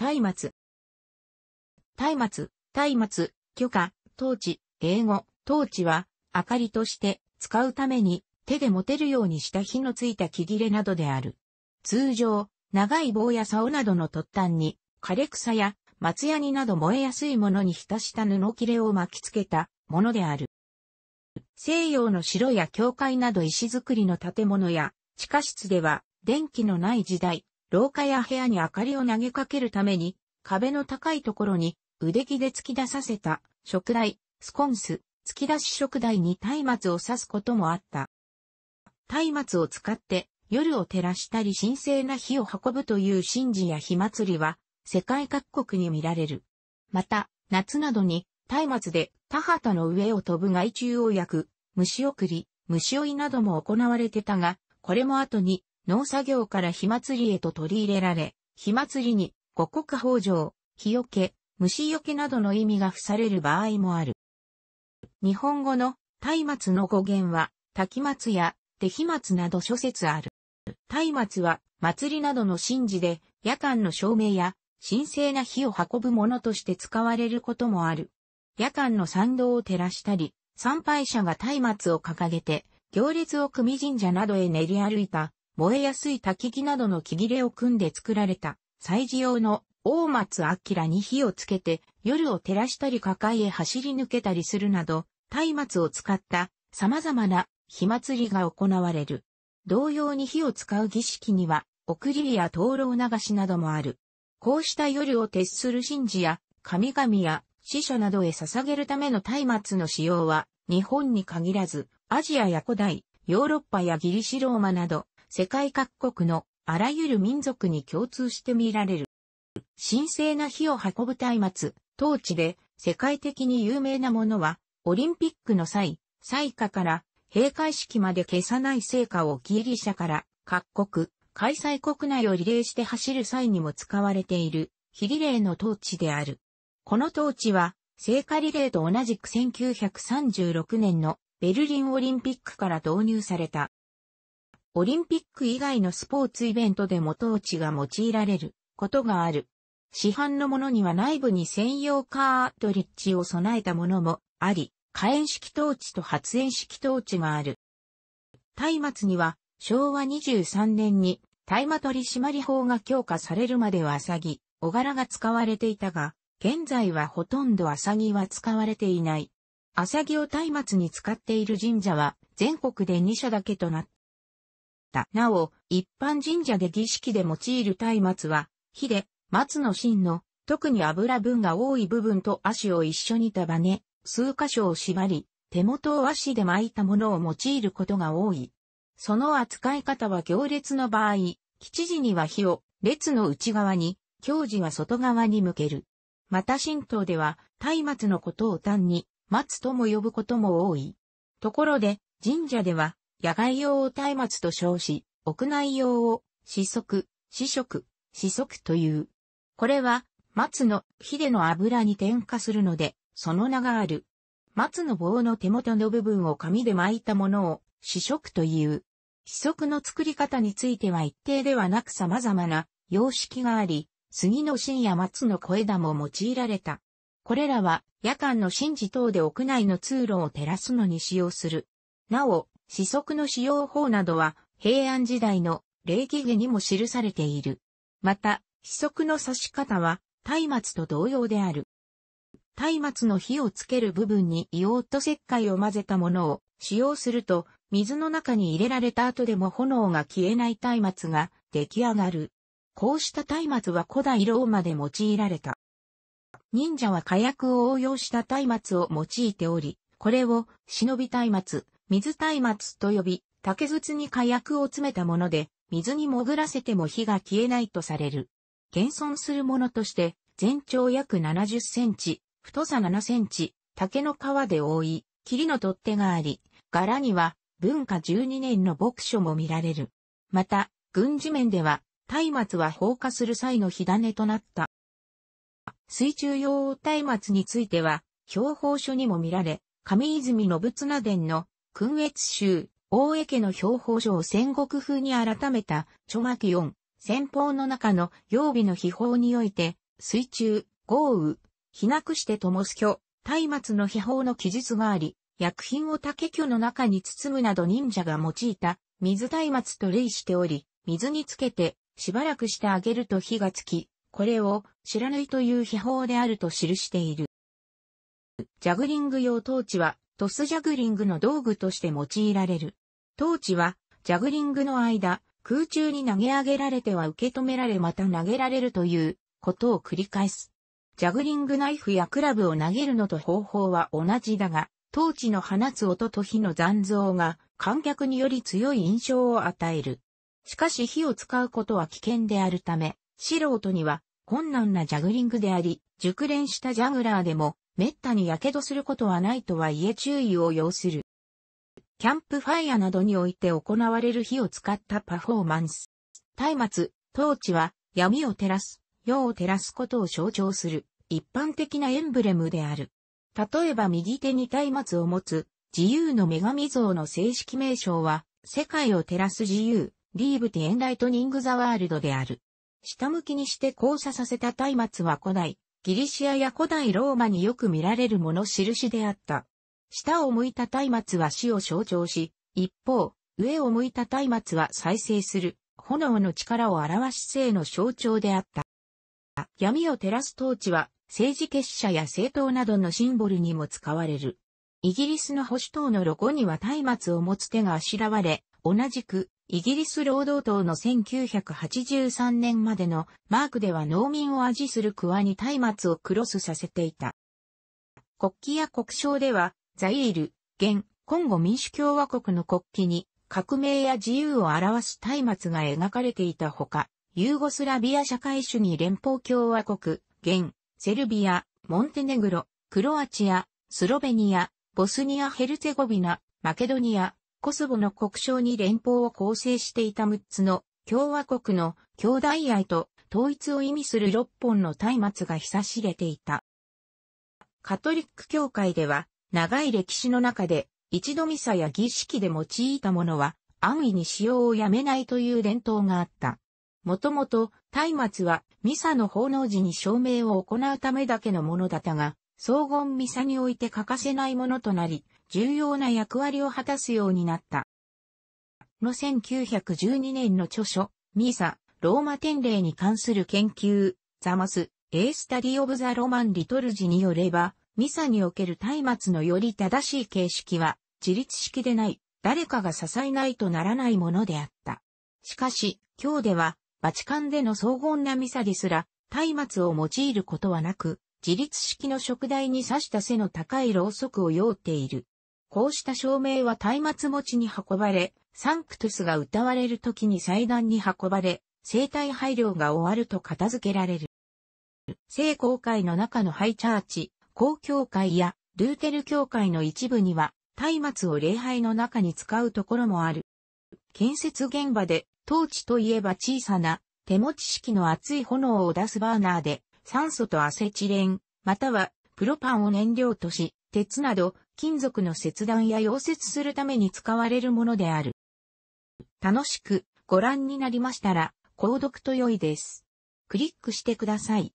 松明。松明、松明、許可、統治、英語、統治は、明かりとして使うために手で持てるようにした火のついた木切れなどである。通常、長い棒や竿などの突端に、枯れ草や松ヤニなど燃えやすいものに浸した布切れを巻きつけたものである。西洋の城や教会など石造りの建物や地下室では電気のない時代、廊下や部屋に明かりを投げかけるために、壁の高いところに腕木で突き出させた食台、スコンス、突き出し食台に松明を刺すこともあった。松明を使って夜を照らしたり神聖な火を運ぶという神事や火祭りは世界各国に見られる。また、夏などに松明で田畑の上を飛ぶ害虫を焼く、虫送り、虫追いなども行われてたが、これも後に農作業から火祭りへと取り入れられ、火祭りに五穀豊穣、日よけ、虫よけなどの意味が付される場合もある。日本語の松明の語源は、滝松や手火松など諸説ある。松明は祭りなどの神事で夜間の照明や神聖な火を運ぶものとして使われることもある。夜間の参道を照らしたり、参拝者が松明を掲げて行列を組神社などへ練り歩いた燃えやすい焚き木などの木切れを組んで作られた、祭事用の大松明に火をつけて、夜を照らしたり抱えへ走り抜けたりするなど、松明を使った様々な火祭りが行われる。同様に火を使う儀式には、送り火や灯籠流しなどもある。こうした夜を徹する神事や、神々や死者などへ捧げるための松明の使用は、日本に限らず、アジアや古代、ヨーロッパやギリシローマなど、世界各国のあらゆる民族に共通して見られる。神聖な火を運ぶ松明、当地で世界的に有名なものは、オリンピックの際、最火から閉会式まで消さない聖火をギリシャから各国、開催国内をリレーして走る際にも使われている、非リレーの当地である。この当地は、聖火リレーと同じく1936年のベルリンオリンピックから導入されたオリンピック以外のスポーツイベントでもトーチが用いられることがある。市販のものには内部に専用カートリッジを備えたものもあり、火炎式トーチと発煙式トーチがある。松明には昭和23年に大麻取締法が強化されるまではアサギ、小柄が使われていたが、現在はほとんどアサギは使われていない。アサギを松明に使っている神社は全国で2社だけとなっ。なお、一般神社で儀式で用いる松明は、火で、松の芯の、特に油分が多い部分と足を一緒に束ね、数箇所を縛り、手元を足で巻いたものを用いることが多い。その扱い方は行列の場合、吉時には火を列の内側に、行示は外側に向ける。また神道では、松明のことを単に、松とも呼ぶことも多い。ところで、神社では、野外用を松明と称し、屋内用を、四足、四色、四足という。これは、松の火での油に点火するので、その名がある。松の棒の手元の部分を紙で巻いたものを、四色という。四足の作り方については一定ではなく様々な様式があり、杉の芯や松の小枝も用いられた。これらは夜間の神事等で屋内の通路を照らすのに使用する。なお、四息の使用法などは平安時代の礼儀下にも記されている。また、四息の刺し方は、松明と同様である。松明の火をつける部分に硫黄と石灰を混ぜたものを使用すると、水の中に入れられた後でも炎が消えない松明が出来上がる。こうした松明は古代ローマで用いられた。忍者は火薬を応用した松明を用いており、これを忍び松、明、水松明と呼び、竹筒に火薬を詰めたもので、水に潜らせても火が消えないとされる。現存するものとして、全長約70センチ、太さ7センチ、竹の皮で覆い、霧の取っ手があり、柄には文化12年の牧書も見られる。また、軍事面では、松明は放火する際の火種となった。水中用松明については、標報書にも見られ、上泉信綱伝の君越州、大江家の標本書を戦国風に改めた、著巻四、戦法の中の曜日の秘宝において、水中、豪雨、避なして灯す虚、松明の秘宝の記述があり、薬品を竹虚の中に包むなど忍者が用いた、水松明と類しており、水につけて、しばらくしてあげると火がつき、これを、知らぬいという秘宝であると記している。ジャグリング用トーチは、トスジャグリングの道具として用いられる。トーチは、ジャグリングの間、空中に投げ上げられては受け止められまた投げられるということを繰り返す。ジャグリングナイフやクラブを投げるのと方法は同じだが、トーチの放つ音と火の残像が観客により強い印象を与える。しかし火を使うことは危険であるため、素人には困難なジャグリングであり、熟練したジャグラーでも滅多に火傷することはないとはいえ注意を要する。キャンプファイアなどにおいて行われる火を使ったパフォーマンス。松明、トーチは闇を照らす、夜を照らすことを象徴する一般的なエンブレムである。例えば右手に松明を持つ自由の女神像の正式名称は世界を照らす自由、リーブティエンライトニングザワールドである。下向きにして交差させた松明は古代、ギリシアや古代ローマによく見られるもの印であった。下を向いた松明は死を象徴し、一方、上を向いた松明は再生する、炎の力を表し性の象徴であった。闇を照らすトーチは、政治結社や政党などのシンボルにも使われる。イギリスの保守党のロゴには松明を持つ手があしらわれ、同じくイギリス労働党の1983年までのマークでは農民を味するクワに松明をクロスさせていた。国旗や国章では、ザイール、現、コンゴ民主共和国の国旗に、革命や自由を表す松明が描かれていたほか、ユーゴスラビア社会主義連邦共和国、現、セルビア、モンテネグロ、クロアチア、スロベニア、ボスニア・ヘルツェゴビナ、マケドニア、コソボの国章に連邦を構成していた6つの共和国の兄弟愛と統一を意味する6本の松明が久しれていた。カトリック教会では長い歴史の中で一度ミサや儀式で用いたものは安易に使用をやめないという伝統があった。もともと、松明はミサの奉納時に証明を行うためだけのものだったが、荘厳ミサにおいて欠かせないものとなり、重要な役割を果たすようになった。の1912年の著書、ミーサ、ローマ典礼に関する研究、ザマス、エースタディオブザロマンリトルジによれば、ミサにおける松明のより正しい形式は、自立式でない、誰かが支えないとならないものであった。しかし、今日では、バチカンでの荘厳なミサですら、松明を用いることはなく、自立式の食台に刺した背の高いろうそくを用っている。こうした照明は松明持ちに運ばれ、サンクトゥスが歌われる時に祭壇に運ばれ、生体配慮が終わると片付けられる。聖公会の中のハイチャーチ、公教会やルーテル教会の一部には、松明を礼拝の中に使うところもある。建設現場で、当地といえば小さな、手持ち式の熱い炎を出すバーナーで、酸素とアセチレン、またはプロパンを燃料とし、鉄など金属の切断や溶接するために使われるものである。楽しくご覧になりましたら、購読と良いです。クリックしてください。